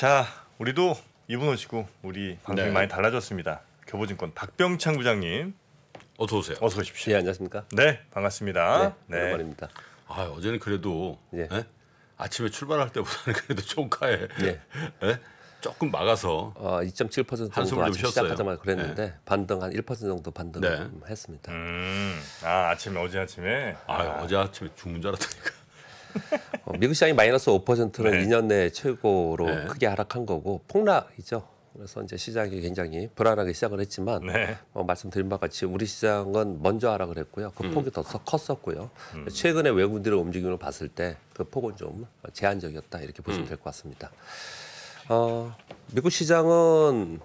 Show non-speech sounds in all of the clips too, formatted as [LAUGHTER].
자, 우리도 이분 오시고 우리 방송이 네. 많이 달라졌습니다. 교보증권 박병창 부장님. 어서 오세요. 어서 오십시오. 예, 안녕하십니까? 네, 반갑습니다. 네, 오랜만입니다. 네. 아, 어제는 그래도 예. 네? 아침에 출발할 때보다는 [LAUGHS] 그래도 종가에 예. 예. 조금 막아서 어, 2.7% 정도 아침 쉬었어요. 시작하자마자 그랬는데 네. 반등 한 1% 정도 반등했습니다. 네. 음, 아 아침에 어제 아침에 아, 아. 어제 아침에 죽는 줄 알았다니까. 어, 미국 시장이 마이너스 5%는 네. 2년 내 최고로 네. 크게 하락한 거고 폭락이죠. 그래서 이제 시장이 굉장히 불안하게 시작을 했지만 네. 어, 말씀드린 바와 같이 우리 시장은 먼저 하락을 했고요. 그 음. 폭이 음. 더 컸었고요. 음. 최근에 외국인들의 움직임을 봤을 때 그 폭은 좀 제한적이었다 이렇게 보시면 음. 될것 같습니다. 어, 미국 시장은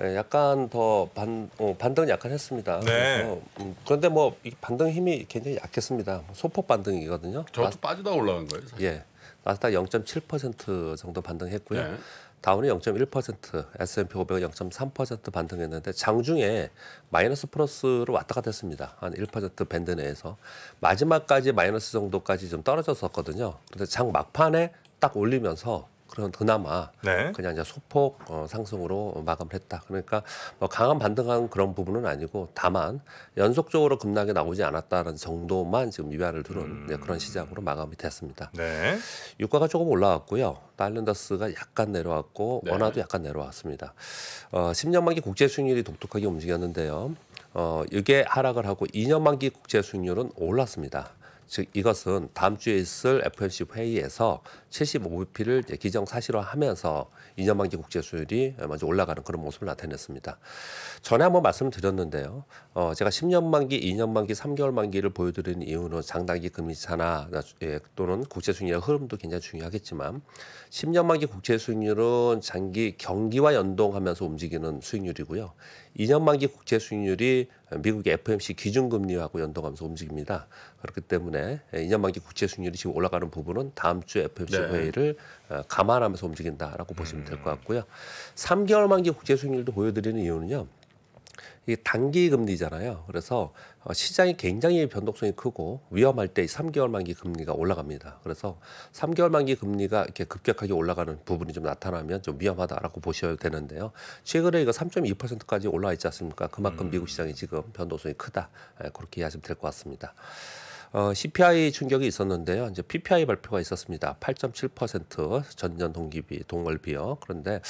예, 약간 더 반, 어, 반등 약간 했습니다. 네. 그래서, 음, 그런데 뭐 반등 힘이 굉장히 약했습니다. 소폭 반등이거든요. 저도 나, 빠지다 올라간 거예요. 사실. 예, 나스닥 0.7% 정도 반등했고요. 네. 다우는 0.1%, S&P 500은 0.3% 반등했는데 장중에 마이너스 플러스로 왔다 갔다 했습니다. 한 1% 밴드 내에서 마지막까지 마이너스 정도까지 좀 떨어졌었거든요. 그런데 장 막판에 딱 올리면서 그런 그나마 네. 그냥 이제 소폭 어, 상승으로 마감했다. 을 그러니까 뭐 강한 반등한 그런 부분은 아니고 다만 연속적으로 급락이 나오지 않았다는 정도만 지금 위안을 두는 음. 네, 그런 시장으로 마감이 됐습니다. 네. 유가가 조금 올라왔고요. 달러더스가 약간 내려왔고 네. 원화도 약간 내려왔습니다. 어, 10년 만기 국제 수익률이 독특하게 움직였는데요. 어, 이게 하락을 하고 2년 만기 국제 수익률은 올랐습니다. 즉 이것은 다음 주에 있을 FOMC 회의에서 75bp를 기정 사실화하면서 2년 만기 국제 수율이 먼저 올라가는 그런 모습을 나타냈습니다. 전에 한번 말씀드렸는데요. 을 어, 제가 10년 만기, 2년 만기, 3개월 만기를 보여드린 이유는 장단기 금리 차나 예, 또는 국제 수익률의 흐름도 굉장히 중요하겠지만 10년 만기 국제 수익률은 장기 경기와 연동하면서 움직이는 수익률이고요. 2년 만기 국채 수익률이 미국의 FMC 기준금리하고 연동하면서 움직입니다. 그렇기 때문에 2년 만기 국채 수익률이 지금 올라가는 부분은 다음 주 FMC 네. 회의를 어, 감안하면서 움직인다라고 보시면 될것 음. 같고요. 3개월 만기 국채 수익률도 보여드리는 이유는요. 이게 단기 금리잖아요. 그래서 어, 시장이 굉장히 변동성이 크고 위험할 때 3개월 만기 금리가 올라갑니다. 그래서 3개월 만기 금리가 이렇게 급격하게 올라가는 부분이 좀 나타나면 좀 위험하다라고 보셔야 되는데요. 최근에 이거 3.2%까지 올라와 있지 않습니까? 그만큼 음. 미국 시장이 지금 변동성이 크다. 예, 그렇게 이해하시면 될 것 같습니다. 어, CPI 충격이 있었는데요. 이제 PPI 발표가 있었습니다. 8.7% 전년 동기비 동월비요. 그런데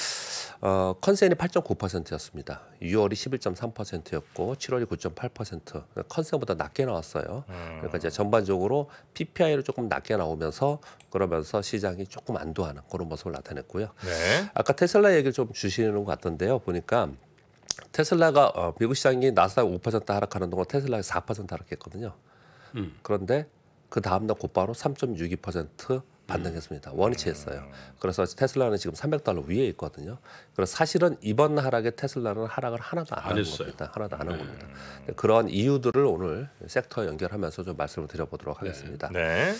어, 컨센이 8.9%였습니다. 6월이 11.3%였고 7월이 9.8%. 컨센보다 낮게 나왔어요. 그러니까 이제 전반적으로 PPI로 조금 낮게 나오면서 그러면서 시장이 조금 안도하는 그런 모습을 나타냈고요. 네. 아까 테슬라 얘기를 좀 주시는 것 같던데요. 보니까 테슬라가 어, 미국 시장이 나스닥 5% 하락하는 동안 테슬라가 4% 하락했거든요. 음. 그런데 그 다음날 곧바로 3.62% 반등했습니다. 음. 원위치했어요. 음. 그래서 테슬라는 지금 300달러 위에 있거든요. 그래서 사실은 이번 하락에 테슬라는 하락을 하나도 안 한 겁니다. 하나도 안한 네. 겁니다. 그런 이유들을 오늘 섹터 연결하면서 좀 말씀을 드려보도록 하겠습니다. 네. 네.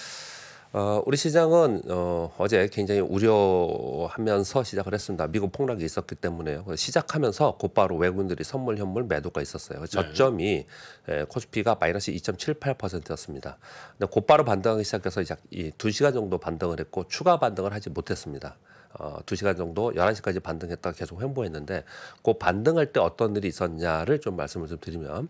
어, 우리 시장은 어, 어제 굉장히 우려하면서 시작을 했습니다. 미국 폭락이 있었기 때문에요. 시작하면서 곧바로 외국인들이 선물 현물 매도가 있었어요. 네. 저점이 에, 예, 코스피가 마이너스 2.78%였습니다. 근데 곧바로 반등하기 시작해서 이제 이두시간 정도 반등을 했고 추가 반등을 하지 못했습니다. 어, 2시간 정도 11시까지 반등했다가 계속 횡보했는데 그 반등할 때 어떤 일이 있었냐를 좀 말씀을 좀 드리면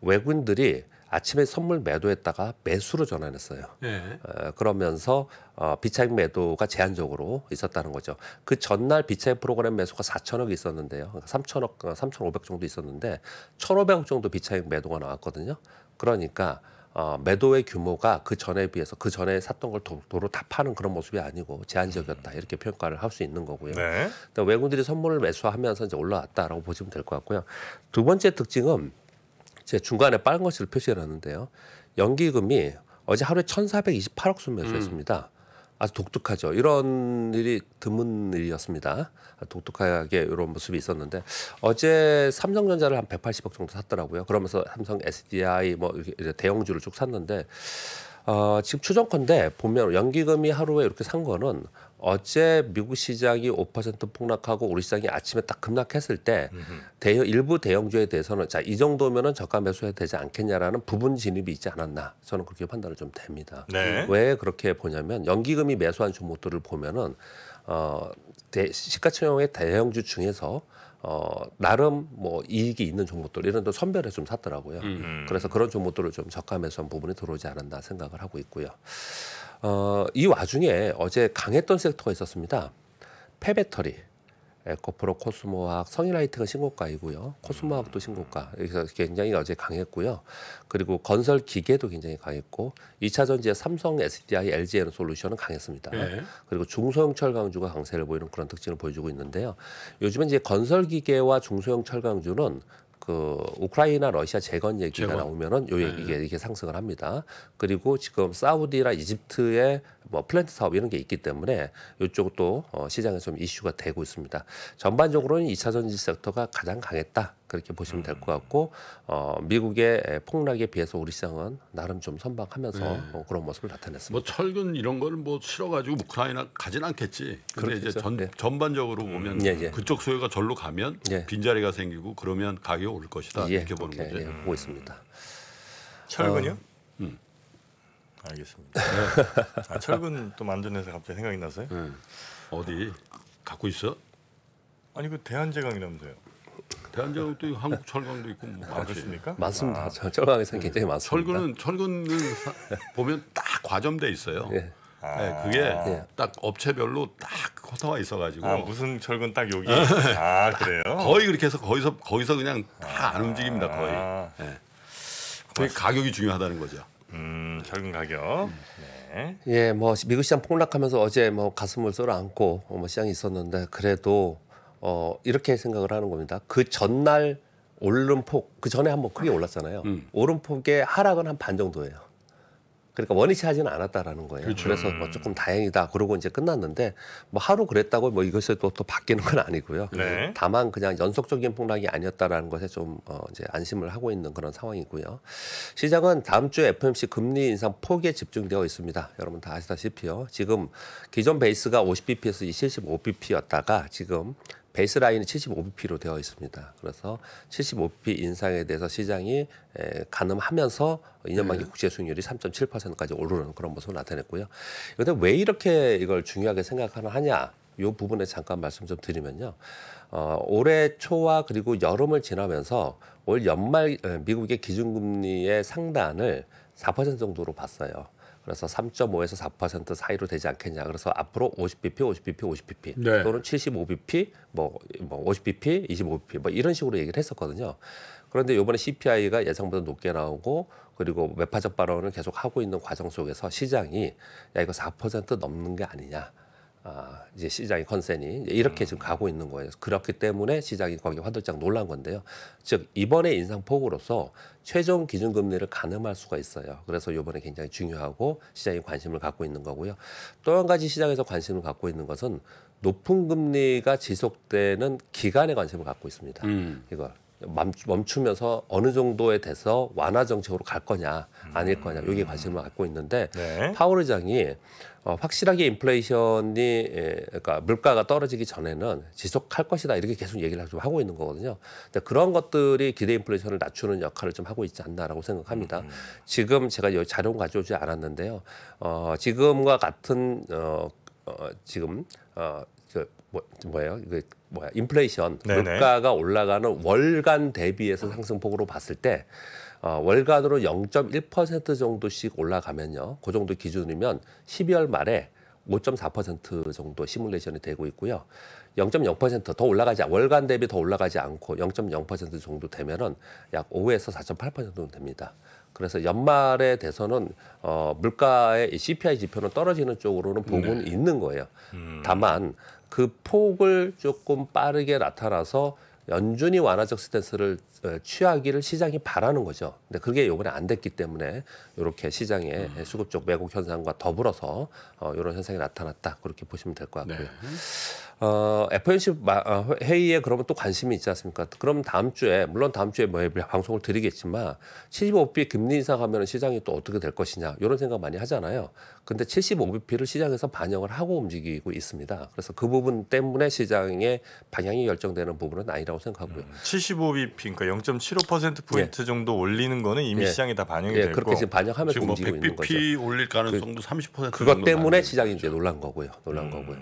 외국인들이 아침에 선물 매도했다가 매수로 전환했어요. 네. 그러면서 어, 비차익 매도가 제한적으로 있었다는 거죠. 그 전날 비차익 프로그램 매수가 4천억 이 있었는데요. 3천억, 그러니까 3,500 어, 정도 있었는데 1,500억 정도 비차익 매도가 나왔거든요. 그러니까 어, 매도의 규모가 그 전에 비해서 그 전에 샀던 걸 도, 도로 다 파는 그런 모습이 아니고 제한적이었다 음. 이렇게 평가를 할 수 있는 거고요. 네. 외국인들이 선물을 매수하면서 이제 올라왔다라고 보시면 될 것 같고요. 두 번째 특징은 제 중간에 빨간 것씨 표시를 하는데요. 연기금이 어제 하루에 1,428억 순 매수했습니다. 음. 아주 독특하죠. 이런 일이 드문 일이었습니다. 독특하게 이런 모습이 있었는데 어제 삼성전자를 한 180억 정도 샀더라고요. 그러면서 삼성 SDI 뭐 이제 대형주를 쭉 샀는데 어, 지금 추정컨대 보면 연기금이 하루에 이렇게 산 거는 어제 미국 시장이 5% 폭락하고 우리 시장이 아침에 딱 급락했을 때 대여, 일부 대형주에 대해서는 자이 정도면은 저가 매수해야 되지 않겠냐라는 부분 진입이 있지 않았나 저는 그렇게 판단을 좀 됩니다. 네. 왜 그렇게 보냐면 연기금이 매수한 종목들을 보면은 어, 시가총액의 대형주 중에서 어, 나름 뭐 이익이 있는 종목들 이런 데 선별해 서좀 샀더라고요. 음 그래서 그런 종목들을 좀 저가 매수한 부분이 들어오지 않았나 생각을 하고 있고요. 어, 이 와중에 어제 강했던 섹터가 있었습니다. 폐배터리. 에코프로 예, 코스모학 성일라이트가 신고가이고요. 코스모학도 음. 신고가. 그래서 굉장히 어제 강했고요. 그리고 건설 기계도 굉장히 강했고 2차 전지의 삼성, SDI, LG 에솔루션은 강했습니다. 네. 그리고 중소형 철강주가 강세를 보이는 그런 특징을 보여주고 있는데요. 요즘은 이제 건설 기계와 중소형 철강주는 그 우크라이나 러시아 재건 얘기가 재건. 나오면은 요 얘기 네. 이게 상승을 합니다. 그리고 지금 사우디나 이집트의 뭐 플랜트 사업 이런 게 있기 때문에 이쪽도 어, 시장에 좀 이슈가 되고 있습니다. 전반적으로는 2차 전지 섹터가 가장 강했다. 그렇게 보시면 될것 음. 같고 어, 미국의 폭락에 비해서 우리 시장은 나름 좀 선방하면서 네. 어, 그런 모습을 나타냈습니다. 뭐 철근 이런 거뭐 실어가지고 우크라이나 가진 않겠지. 그런데 이제 전, 네. 전반적으로 보면 음, 예, 예. 그쪽 수요가 절로 가면 예. 빈자리가 생기고 그러면 가격이 오를 것이다 예, 이렇게 보는 거죠. 예, 음. 보고 있습니다. 철근이요? 어, 음. 알겠습니다. 네. 아, 철근 또 만드는 회 갑자기 생각이 나서요. 음. 어디 갖고 있어? 아니 그 대한제강이라면서요. 대한제국도 한국 철강도 있고 뭐 아, 그렇습니까? 많습니다. 아. 철강에서 굉장히 많습니다. 철근은 철근을 보면 딱 과점돼 있어요. 예. 아. 네, 그게 아. 예. 딱 업체별로 딱 커터가 있어가지고 아, 무슨 철근 딱 여기 네. 아 그래요? 거의 그렇게 해서 거기서 거기서 그냥 다안 아. 움직입니다 거의. 네. 아. 예. 그러 가격이 중요하다는 거죠. 음, 철근 가격. 음. 네. 예, 뭐 미국 시장 폭락하면서 어제 뭐 가슴을 쓸어안고 뭐 시장이 있었는데 그래도 어, 이렇게 생각을 하는 겁니다. 그 전날 오름폭 그 전에 한번 크게 올랐잖아요. 음. 오름폭의 하락은 한 반 정도예요. 그러니까 원위치 하지는 않았다라는 거예요. 그렇죠. 그래서뭐 음. 조금 다행이다 그러고 이제 끝났는데 뭐 하루 그랬다고 뭐이것에 또, 또 바뀌는 건 아니고요. 네. 다만 그냥 연속적인 폭락이 아니었다라는 것에 좀 어, 이제 안심을 하고 있는 그런 상황이고요. 시장은 다음 주 FMC 금리 인상 폭에 집중되어 있습니다. 여러분 다 아시다시피요. 지금 기존 베이스가 50bps, 75bp였다가 지금 베이스라인이 75bp로 되어 있습니다. 그래서 75bp 인상에 대해서 시장이 가늠하면서 2년 만기 네. 국제 수익률이 3.7%까지 오르는 그런 모습을 나타냈고요. 그런데 왜 이렇게 이걸 중요하게 생각하느냐? 이 부분에 잠깐 말씀 좀 드리면요. 어, 올해 초와 그리고 여름을 지나면서 올 연말 미국의 기준금리의 상단을 4% 정도로 봤어요. 그래서 3.5에서 4% 사이로 되지 않겠냐. 그래서 앞으로 50bp, 50bp, 50bp 네. 또는 75bp, 뭐, 뭐 50bp, 25bp 뭐 이런 식으로 얘기를 했었거든요. 그런데 이번에 CPI가 예상보다 높게 나오고 그리고 매파적 발언을 계속 하고 있는 과정 속에서 시장이 야 이거 4% 넘는 게 아니냐. 아, 이제 시장의 컨센이 이렇게 지금 음. 가고 있는 거예요. 그렇기 때문에 시장이 거기 화들짝 놀란 건데요. 즉 이번에 인상폭으로서 최종 기준금리를 가늠할 수가 있어요. 그래서 이번에 굉장히 중요하고 시장이 관심을 갖고 있는 거고요. 또 한 가지 시장에서 관심을 갖고 있는 것은 높은 금리가 지속되는 기간에 관심을 갖고 있습니다. 음. 이걸 멈추면서 어느 정도에 돼서 완화 정책으로 갈 거냐 아닐 거냐 여기에 음. 관심을 갖고 있는데 네. 파월 의장이 어, 확실하게 인플레이션이 에, 예, 그러니까 물가가 떨어지기 전에는 지속할 것이다 이렇게 계속 얘기를 좀 하고 있는 거거든요. 근데 그런 것들이 기대 인플레이션을 낮추는 역할을 좀 하고 있지 않나라고 생각합니다. 음. 음. 지금 제가 여기 자료 가져오지 않았는데요. 어, 지금과 같은 어, 어 지금 어, 그 뭐, 뭐예요? 그 뭐야 인플레이션 네네. 물가가 올라가는 월간 대비해서 상승폭으로 봤을 때 어, 월간으로 0.1% 정도씩 올라가면요. 그 정도 기준이면 12월 말에 5.4% 정도 시뮬레이션이 되고 있고요. 0.0%더 올라가지 월간 대비 더 올라가지 않고 0.0% 정도 되면은 약 5에서 4.8% 정도 됩니다. 그래서 연말에 대해서는 어, 물가의 CPI 지표는 떨어지는 쪽으로는 보고는 네. 있는 거예요. 음. 다만 그 폭을 조금 빠르게 나타나서 연준이 완화적 스탠스를 어, 취하기를 시장이 바라는 거죠. 근데 그게 요번에 안 됐기 때문에 이렇게 시장의 음. 수급 적 왜곡 현상과 더불어서 어, 이런 현상이 나타났다 그렇게 보시면 될 것 같고요. 네. 어, FNC 어, 회의에 그러면 또 관심이 있지 않습니까? 그럼 다음 주에 물론 다음 주에 뭐 예, 방송을 드리겠지만 75bp 금리 인상하면 시장이 또 어떻게 될 것이냐 이런 생각 많이 하잖아요. 근데 75bp를 시장에서 반영을 하고 움직이고 있습니다. 그래서 그 부분 때문에 시장의 방향이 결정되는 부분은 아니라고 생각하고요. 음, 75bp 그러니까 0.75% 포인트 예. 정도 올리는 거는 이미 예. 시장에 다 반영이 예, 됐고 그렇게 지금 반영하면서 지금 뭐 움직이고 있는 거죠. 100bp 올릴 가능성도 그, 30% 그것 때문에 시장이 이제 놀란 거고요. 놀란 음. 거고요.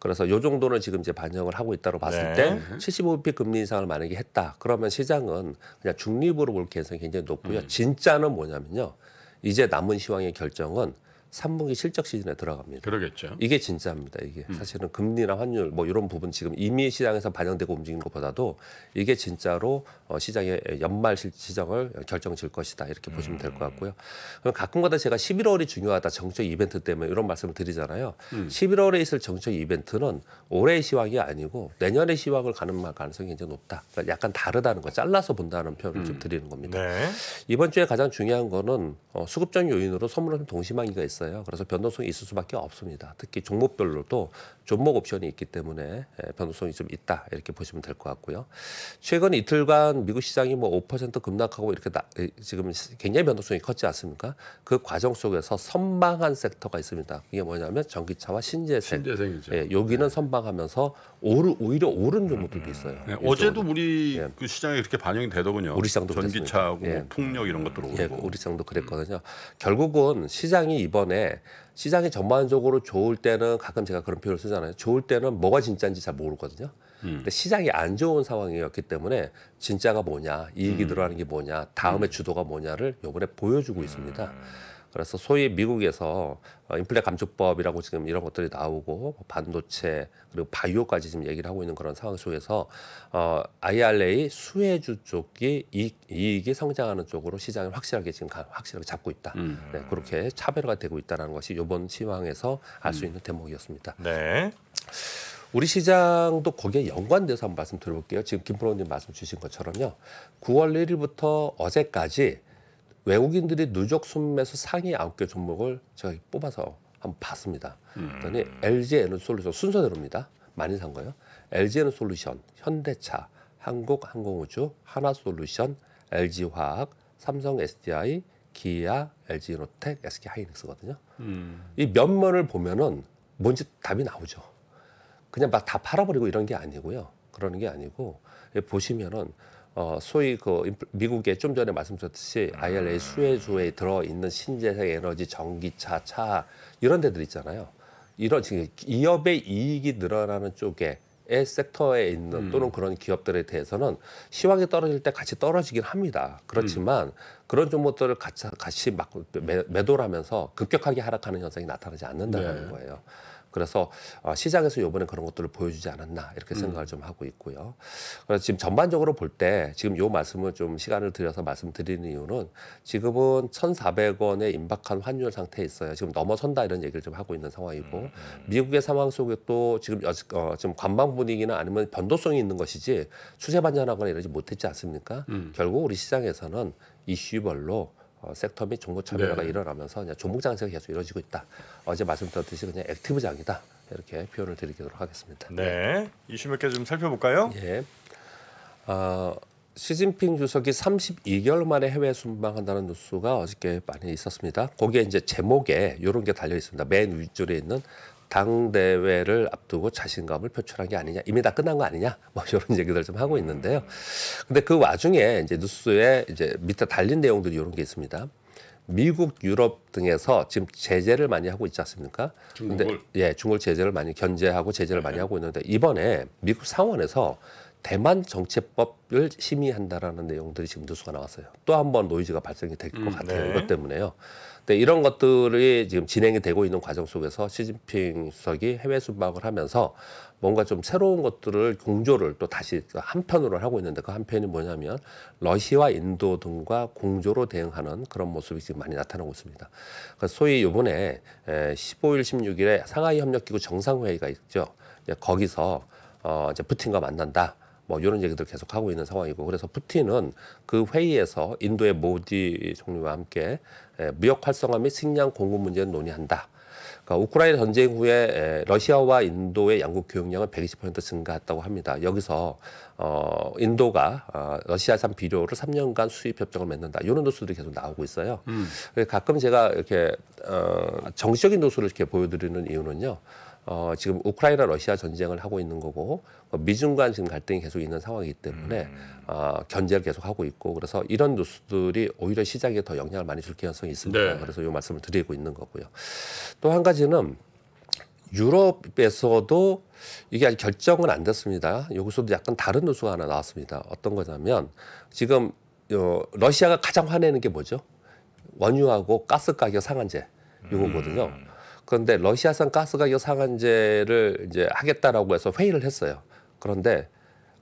그래서 요 정도는 지금 이제 반영을 하고 있다고 봤을 네. 때 75bp 음. 금리 인상을 만약에 했다. 그러면 시장은 그냥 중립으로 볼 가능성이 굉장히 높고요. 음. 진짜는 뭐냐면요. 이제 남은 시황의 결정은 3분기 실적 시즌에 들어갑니다. 그러겠죠. 이게 진짜입니다. 이게 음. 사실은 금리나 환율 뭐 이런 부분 지금 이미 시장에서 반영되고 움직이 것보다도 이게 진짜로 어, 시장의 연말 시장을 결정질 것이다 이렇게 보시면 될것 음. 같고요. 그럼 가끔가다 제가 11월이 중요하다 정책 이벤트 때문에 이런 말씀을 드리잖아요. 음. 11월에 있을 정책 이벤트는 올해의 시황이 아니고 내년의 시황을 가는 가능성이 굉장히 높다. 그러니까 약간 다르다는 거 잘라서 본다는 표현을 음. 좀 드리는 겁니다. 네. 이번 주에 가장 중요한 거는 어, 수급적 요인으로 소문은 동시망이가 있어. 있어요. 그래서 변동성이 있을 수밖에 없습니다. 특히 종목별로도 존목 옵션이 있기 때문에 예, 변동성이 좀 있다 이렇게 보시면 될 것 같고요. 최근 이틀간 미국 시장이 뭐 5% 급락하고 이렇게 나, 지금 굉장히 변동성이 컸지 않습니까? 그 과정 속에서 선방한 섹터가 있습니다. 이게 뭐냐면 전기차와 신재생. 신재생이죠. 예, 여기는 네. 선방하면서 오르, 오히려 오른 종목들도 음, 음, 음. 있어요. 네, 어제도 우리 예. 그 시장에 이렇게 반영이 되더군요. 우리 시장도 전기차하고 뭐 예. 뭐 풍력 이런 것들 예, 오르고. 우리 시장도 그랬거든요. 결국은 시장이 이번에 시장이 전반적으로 좋을 때는 가끔 제가 그런 표현을 쓰잖아요. 좋을 때는 뭐가 진짜인지 잘 모르거든요. 음. 근데 시장이 안 좋은 상황이었기 때문에 진짜가 뭐냐, 이익이 음. 들어가는 게 뭐냐, 다음에 음. 주도가 뭐냐를 요번에 보여주고 있습니다. 음. 그래서 소위 미국에서 어, 인플레 감축법이라고 지금 이런 것들이 나오고 뭐 반도체 그리고 바이오까지 지금 얘기를 하고 있는 그런 상황 속에서 어, IRA 수혜주 쪽이 이익, 이익이 성장하는 쪽으로 시장을 확실하게 지금 가, 확실하게 잡고 있다. 음. 네, 그렇게 차별화가 되고 있다는 것이 이번 시황에서 알수 음. 있는 대목이었습니다. 네. 우리 시장도 거기에 연관돼서 한번 말씀 드려볼게요. 지금 김프로님 말씀 주신 것처럼요. 9월 1일부터 어제까지 외국인들이 누적 순매수 상위 아홉 개 종목을 제가 뽑아서 한번 봤습니다. 그랬더니 LG 음. 에너솔루션 순서대로입니다. 많이 산 거예요. LG 에너솔루션, 현대차, 한국항공우주, 하나솔루션, LG화학, 삼성 SDI, 기아, LG노텍, SK하이닉스거든요. 음. 이 면면을 보면은 뭔지 답이 나오죠. 그냥 막 다 팔아버리고 이런 게 아니고요. 그러는 게 아니고 예, 보시면은 어, 소위 그 미국에 좀 전에 말씀드렸듯이 아. IRA 수혜주에 들어 있는 신재생 에너지, 전기차, 차 이런 데들 있잖아요. 이런 지금 기업의 이익이 늘어나는 쪽에 의 섹터에 있는 음. 또는 그런 기업들에 대해서는 시황이 떨어질 때 같이 떨어지긴 합니다. 그렇지만 음. 그런 종목들을 같이, 같이 막 매, 도를 하면서 급격하게 하락하는 현상이 나타나지 않는다는 네. 거예요. 그래서 어, 시장에서 요번에 그런 것들을 보여주지 않았나 이렇게 음. 생각을 음. 좀 하고 있고요. 그래서 지금 전반적으로 볼 때 지금 요 말씀을 좀 시간을 들여서 말씀드리는 이유는 지금은 1,400원에 임박한 환율 상태에 있어요. 지금 넘어선다 이런 얘기를 좀 하고 있는 상황이고 음. 음. 미국의 상황 속에 또 지금 어, 지금 관방 분위기나 아니면 변도성이 있는 것이지 추세 반전하거나 이러지 못했지 않습니까? 음. 결국 우리 시장에서는 이슈별로 어, 섹터 및 종목 차별화가 네. 일어나면서 그냥 종목 장세가 계속 이루어지고 있다. 어제 말씀드렸듯이 그냥 액티브 장이다. 이렇게 표현을 드리도록 하겠습니다. 네, 이슈 몇 개 좀 살펴볼까요? 예. 어, 시진핑 주석이 32개월 만에 해외 순방한다는 뉴스가 어저께 많이 있었습니다. 거기에 이제 제목에 이런 게 달려 있습니다. 맨 윗줄에 있는 당대회를 앞두고 자신감을 표출한 게 아니냐, 이미 다 끝난 거 아니냐, [LAUGHS] 뭐 이런 얘기들 좀 하고 있는데요. 근데 그 와중에 이제 뉴스에 이제 밑에 달린 내용들이 이런 게 있습니다. 미국, 유럽 등에서 지금 제재를 많이 하고 있지 않습니까? 중국을. 근데 예, 중국 제재를 많이 견제하고 제재를 많이 네. 하고 있는데 이번에 미국 상원에서 대만 정체법을 심의한다라는 내용들이 지금 뉴스가 나왔어요. 또 한 번 노이즈가 발생이 될것 음, 같아요. 네. 이것 때문에요. 근데 이런 것들이 지금 진행이 되고 있는 과정 속에서 시진핑 수석이 해외 순방을 하면서 뭔가 좀 새로운 것들을 공조를 또 다시 그 한편으로 하고 있는데 그 한편이 뭐냐면 러시아와 인도 등과 공조로 대응하는 그런 모습이 지금 많이 나타나고 있습니다. 그래서 소위 이번에 15일, 16일에 상하이 협력기구 정상회의가 있죠. 거기서 어, 이제 푸틴과 만난다. 뭐 이런 얘기들 계속 하고 있는 상황이고 그래서 푸틴은 그 회의에서 인도의 모디 총리와 함께 예, 무역 활성화 및 식량 공급 문제를 논의한다. 그러니까 우크라이나 전쟁 후에 예, 러시아와 인도의 양국 교역량은 120% 증가했다고 합니다. 여기서 어 인도가 어 러시아산 비료를 3년간 수입 협정을 맺는다. 이런 노수들이 계속 나오고 있어요. 음. 가끔 제가 이렇게 어 정치적인 노수를 이렇게 보여드리는 이유는요. 어, 지금 우크라이나 러시아 전쟁을 하고 있는 거고 어, 미중 간 지금 갈등이 계속 있는 상황이기 때문에 음. 어, 견제를 계속 하고 있고 그래서 이런 뉴스들이 오히려 시장에 더 영향을 많이 줄 가능성이 있습니다. 네. 그래서 이 말씀을 드리고 있는 거고요. 또 한 가지는 유럽에서도 이게 아직 결정은 안 됐습니다. 여기서도 약간 다른 뉴스가 하나 나왔습니다. 어떤 거냐면 지금 어, 러시아가 가장 화내는 게 뭐죠? 원유하고 가스 가격 상한제 요거거든요. 음. 그런데 러시아산 가스 가격 상한제를 이제 하겠다라고 해서 회의를 했어요. 그런데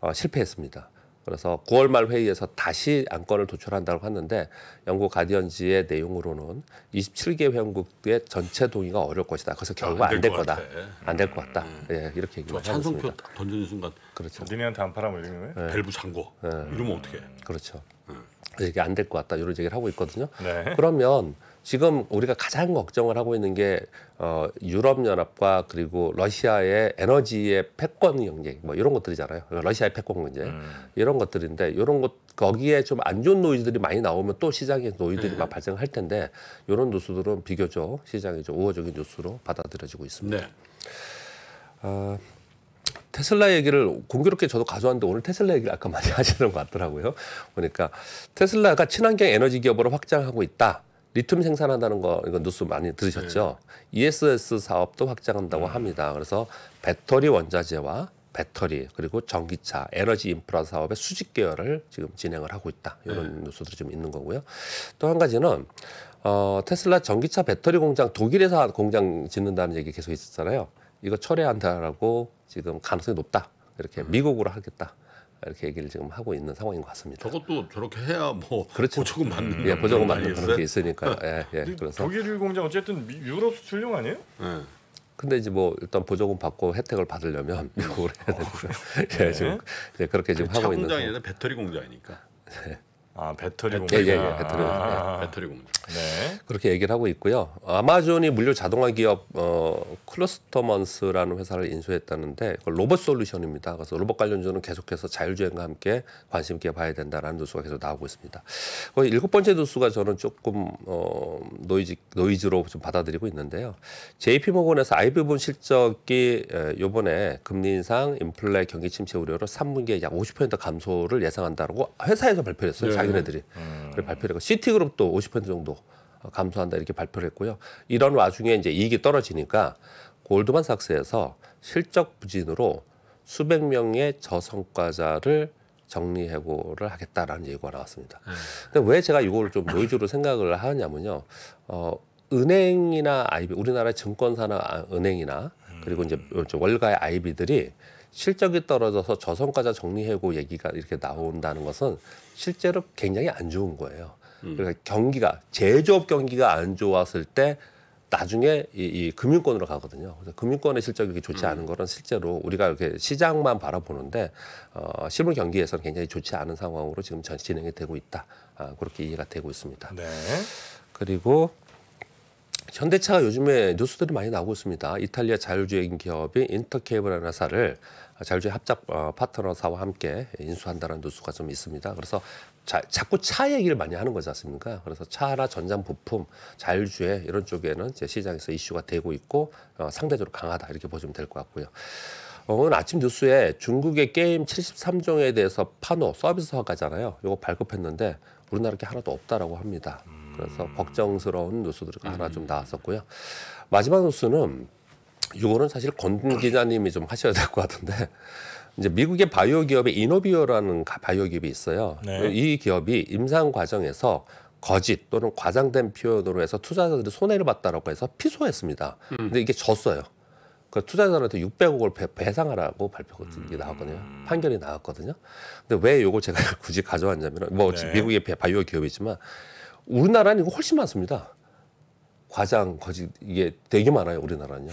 어, 실패했습니다. 그래서 9월 말 회의에서 다시 안건을 도출한다고 하는데 영국 가디언지의 내용으로는 27개 회원국의 전체 동의가 어려울 것이다. 그래서 아, 결과 아, 안될 거다. 안 될 것 같다. 음. 예, 이렇게 얘기를 찬성표 던지는 순간 그렇죠. 니네는 단파라 뭐 이런 거예요? 예. 밸브 잠궈. 예. 이러면 어떻게 해? 그렇죠. 음. 이게 안될 것 같다. 이런 얘기를 하고 있거든요. 네. 그러면 지금 우리가 가장 걱정을 하고 있는 게 어, 유럽연합과 그리고 러시아의 에너지의 패권 경쟁 뭐 이런 것들이잖아요. 그러니까 러시아의 패권 문제 음. 이런 것들인데 이런 것 거기에 좀 안 좋은 노이즈들이 많이 나오면 또 시장에 노이즈들이 네. 막 발생할 텐데 이런 뉴스들은 비교적 시장에좀 우호적인 뉴스로 받아들여지고 있습니다. 네. 어, 테슬라 얘기를 공교롭게 저도 가져왔는데 오늘 테슬라 얘기를 아까 많이 [LAUGHS] 하시는 것 같더라고요. 보니까 테슬라가 친환경 에너지 기업으로 확장하고 있다. 리튬 생산한다는 거 이거 뉴스 많이 들으셨죠? 네. ESS 사업도 확장한다고 음. 합니다. 그래서 배터리 원자재와 배터리 그리고 전기차 에너지 인프라 사업의 수직 계열을 지금 진행을 하고 있다 이런 네. 뉴스들이 좀 있는 거고요. 또 한 가지는 어, 테슬라 전기차 배터리 공장 독일에서 공장 짓는다는 얘기 계속 있었잖아요. 이거 철회한다라고 지금 가능성이 높다 이렇게 음. 미국으로 하겠다. 이렇게 얘기를 지금 하고 있는 상황인 것 같습니다. 저것도 저렇게 해야 뭐 그렇죠. 보조금 받는 음, 예, 보조금 받는 그런 게있으니까 [LAUGHS] 예, 예. 그래서 독일 공장 어쨌든 유럽 수출용 아니에요? 예. 근데 이제 뭐 일단 보조금 받고 혜택을 받으려면 미국으로 [LAUGHS] 해야 되고요. 네. 예, 지금 네. 예, 그렇게 지금 그 하고 있는. 공장이 아니라 배터리 공장이니까. 예. 아 배터리 공장. 예, 예, 예, 배터리 예, 아, 예. 배터리 공장. 네. 그렇게 얘기를 하고 있고요. 아마존이 물류 자동화 기업 어, 클러스터먼스라는 회사를 인수했다는데 로봇 솔루션입니다. 그래서 로봇 관련주는 계속해서 자율주행과 함께 관심 있게 봐야 된다라는 뉴스가 계속 나오고 있습니다. 거의 그 일곱 번째 뉴스가 저는 조금 어, 노이즈 노이즈로 좀 받아들이고 있는데요. JP 모건에서 아이비분 실적이 요번에 금리 인상, 인플레, 경기 침체 우려로 3분기에 약 50% 감소를 예상한다고 회사에서 발표했어요. 네. 자기네들이 음. 발표를 했고 시티그룹도 50% 정도 감소한다 이렇게 발표를 했고요. 이런 와중에 이제 이익이 떨어지니까 골드만삭스에서 실적 부진으로 수백 명의 저성과자를 정리해고를 하겠다라는 예고가 나왔습니다. 음. 근데 왜 제가 이걸 좀 노이즈로 [LAUGHS] 생각을 하냐면요. 어, 은행이나 아이비, 우리나라 증권사나 은행이나 그리고 이제 월가의 아이비들이 실적이 떨어져서 저성과자 정리해고 얘기가 이렇게 나온다는 것은 실제로 굉장히 안 좋은 거예요. 음. 그러니까 경기가 제조업 경기가 안 좋았을 때 나중에 이, 이 금융권으로 가거든요. 그래서 금융권의 실적이 좋지 음. 않은 거는 실제로 우리가 이렇게 시장만 바라보는데 어, 실물 경기에서는 굉장히 좋지 않은 상황으로 지금 전 진행이 되고 있다. 아, 그렇게 이해가 되고 있습니다. 네. 그리고 현대차가 요즘에 뉴스들이 많이 나오고 있습니다. 이탈리아 자율주행 기업인 인터케이블라는 회사를 자율주행 합작 어, 파트너사와 함께 인수한다는 뉴스가 좀 있습니다. 그래서 자, 자꾸 차 얘기를 많이 하는 거지 않습니까? 그래서 차나 전장 부품, 자율주행 이런 쪽에는 이제 시장에서 이슈가 되고 있고 어, 상대적으로 강하다 이렇게 보시면 될 것 같고요. 어, 오늘 아침 뉴스에 중국의 게임 73종에 대해서 판호 서비스화가잖아요. 이거 발급했는데 우리나라 게 하나도 없다라고 합니다. 그래서 걱정스러운 뉴스들이 하나 음. 좀 나왔었고요. 마지막 뉴스는 이거는 사실 권 기자님이 좀 하셔야 될 것 같은데 이제 미국의 바이오 기업의 이노비오라는 바이오 기업이 있어요. 네. 이 기업이 임상 과정에서 거짓 또는 과장된 표현으로 해서 투자자들이 손해를 봤다라고 해서 피소했습니다. 음. 근데 이게 졌어요. 그 투자자들한테 600억을 배, 상하라고 발표가 음. 나왔거든요. 판결이 나왔거든요. 근데 왜 요걸 제가 [LAUGHS] 굳이 가져왔냐면 뭐 네. 미국의 바이오 기업이지만 우리나라는 이거 훨씬 많습니다. 과장, 거짓 이게 되게 많아요. 우리나라는요.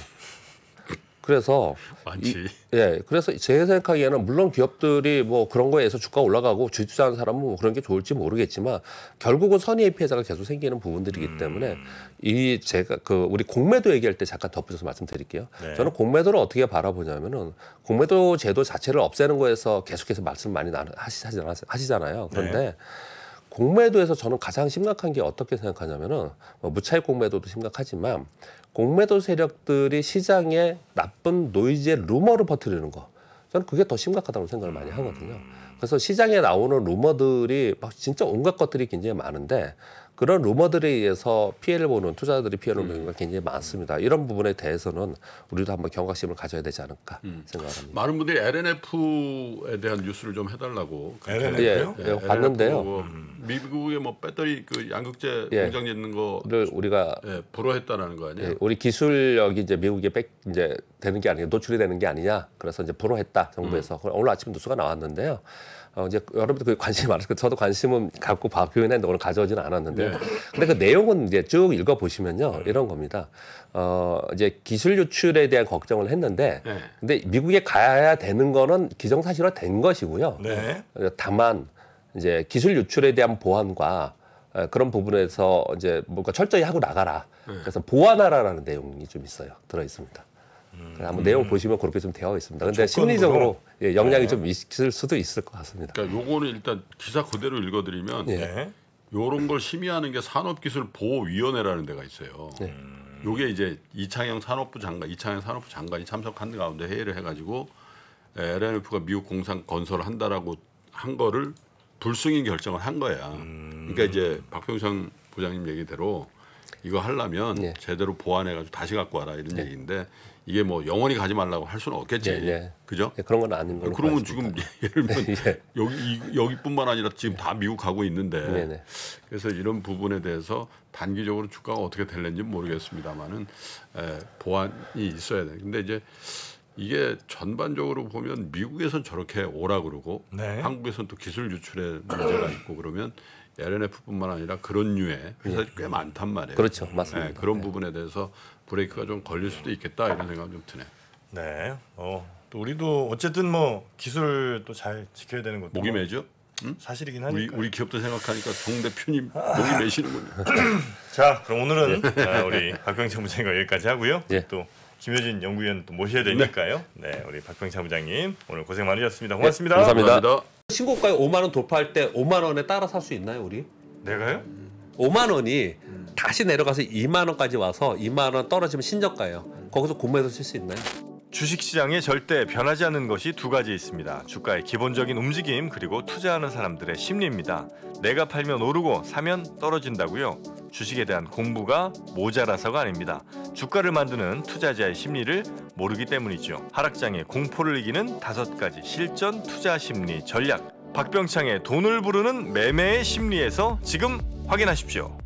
그래서 많지. 이, 예, 그래서 제 생각에는 물론 기업들이 뭐 그런 거에서 주가 올라가고 주주하는 사람은 뭐 그런 게 좋을지 모르겠지만 결국은 선의의 피해자가 계속 생기는 부분들이기 음. 때문에 이 제가 그 우리 공매도 얘기할 때 잠깐 덧붙여서 말씀드릴게요. 네. 저는 공매도를 어떻게 바라보냐면은 공매도 제도 자체를 없애는 거에서 계속해서 말씀 많이 나, 하시, 하시잖아요. 그런데 네. 공매도에서 저는 가장 심각한 게 어떻게 생각하냐면은 뭐 무차입 공매도도 심각하지만 공매도 세력들이 시장에 나쁜 노이즈의 루머를 퍼뜨리는 거 저는 그게 더 심각하다고 생각을 많이 음. 하거든요. 그래서 시장에 나오는 루머들이 막 진짜 온갖 것들이 굉장히 많은데 그런 루머들에 의해서 피해를 보는 투자자들이 피해를 보는 경우가 굉장히 많습니다. 이런 부분에 대해서는 우리도 한번 경각심을 가져야 되지 않을까 음. 생각합니다. 많은 분들이 LNF에 대한 뉴스를 좀 해달라고 LNF요? 예, 예, l 봤는데요. 뭐 미국의 뭐 배터리 그 양극재 예. 공장 짓는 거를 우리가 예, 불허했다라는 거 아니에요? 예, 우리 기술력이 이제 미국에 백 이제 되는 게 아니냐, 노출이 되는 게 아니냐. 그래서 이제 보로했다 정부에서. 음. 오늘 아침 뉴스가 나왔는데요. 어, 이제 여러분들 그 관심이 많으실 그 저도 관심은 갖고 표현했는데 그 오늘 가져오지는 않았는데. 네. 근데 그 내용은 이제 쭉 읽어 보시면요, 이런 겁니다. 어, 이제 기술 유출에 대한 걱정을 했는데, 네. 근데 미국에 가야 되는 거는 기정사실화 된 것이고요. 네. 다만 이제 기술 유출에 대한 보안과 어, 그런 부분에서 이제 뭔가 철저히 하고 나가라. 네. 그래서 보완하라라는 내용이 좀 있어요. 들어 있습니다. 음. 아무 내용 음. 보시면 그렇게 좀 되어 있습니다. 근데 심리적으로 예, 영향이 네. 좀 있을 수도 있을 것 같습니다. 그러니까 요거는 일단 기사 그대로 읽어드리면 예. 네. 요런 걸 심의하는 게 산업기술보호위원회라는 데가 있어요. 네. 요게 이제 이창영 산업부 장관, 이창영 산업부 장관이 참석한 가운데 회의를 해가지고 LNF가 예, 미국 공상 건설을 한다라고 한 거를 불승인 결정을 한 거야. 음. 그러니까 이제 박병상 부장님 얘기대로 이거 하려면 네. 제대로 보완해가지고 다시 갖고 와라 이런 네. 얘기인데 이게 뭐 영원히 가지 말라고 할 수는 없겠지. 예, 예. 그죠? 예, 그런 건 아닌 거로. 그러면 지금 [LAUGHS] 예를 들면 네, [LAUGHS] 여기 여기뿐만 아니라 지금 다 미국 가고 있는데 네, 네. 그래서 이런 부분에 대해서 단기적으로 주가가 어떻게 될는지 모르겠습니다만은 에, 보완이 있어야 돼. 근데 이제 이게 전반적으로 보면 미국에선 저렇게 오라 그러고 네. 한국에선 또 기술 유출에 문제가 있고 그러면 LNF뿐만 아니라 그런 류의 회사들이 꽤 많단 말이에요. 그렇죠, 맞습니다. 네, 그런 네. 부분에 대해서 브레이크가 좀 걸릴 수도 있겠다 이런 생각 좀 드네요. 네. 어, 또 우리도 어쨌든 뭐 기술 또 잘 지켜야 되는 것도 목이 매죠? 응? 사실이긴 하니까 우리, 우리 기업도 생각하니까 정 대표님 목이 매시는군요. [LAUGHS] 자, 그럼 오늘은 네, 아, 우리 박병창 부장과 여기까지 하고요. 예. 또 김효진 연구위원 또 모셔야 되니까요. 네, 네 우리 박병창 부장님 오늘 고생 많으셨습니다. 네, 고맙습니다. 네, 감사합니다. 감사합니다. 신고가에 5만 원 돌파할 때 5만 원에 따라 살 수 있나요, 우리? 내가요? 5만 원이 음. 다시 내려가서 2만 원까지 와서 2만 원 떨어지면 신저가예요. 음. 거기서 구매해서쓸 수 있나요? 주식시장에 절대 변하지 않는 것이 두 가지 있습니다. 주가의 기본적인 움직임 그리고 투자하는 사람들의 심리입니다. 내가 팔면 오르고 사면 떨어진다고요. 주식에 대한 공부가 모자라서가 아닙니다. 주가를 만드는 투자자의 심리를 모르기 때문이죠. 하락장의 공포를 이기는 다섯 가지 실전 투자 심리 전략. 박병창의 돈을 부르는 매매의 심리에서 지금 확인하십시오.